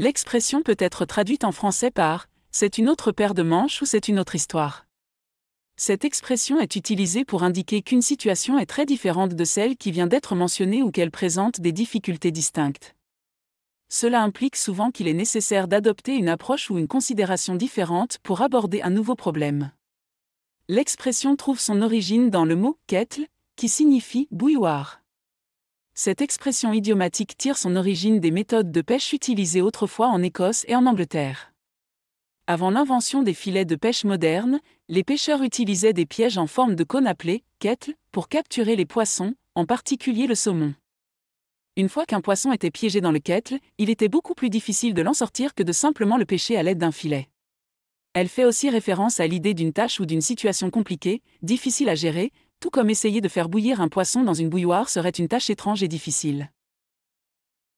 L'expression peut être traduite en français par ⁇ c'est une autre paire de manches ou c'est une autre histoire ⁇ Cette expression est utilisée pour indiquer qu'une situation est très différente de celle qui vient d'être mentionnée ou qu'elle présente des difficultés distinctes. Cela implique souvent qu'il est nécessaire d'adopter une approche ou une considération différente pour aborder un nouveau problème. L'expression trouve son origine dans le mot kettle, qui signifie bouilloire. Cette expression idiomatique tire son origine des méthodes de pêche utilisées autrefois en Écosse et en Angleterre. Avant l'invention des filets de pêche modernes, les pêcheurs utilisaient des pièges en forme de cône appelés kettle pour capturer les poissons, en particulier le saumon. Une fois qu'un poisson était piégé dans le kettle, il était beaucoup plus difficile de l'en sortir que de simplement le pêcher à l'aide d'un filet. Elle fait aussi référence à l'idée d'une tâche ou d'une situation compliquée, difficile à gérer, tout comme essayer de faire bouillir un poisson dans une bouilloire serait une tâche étrange et difficile.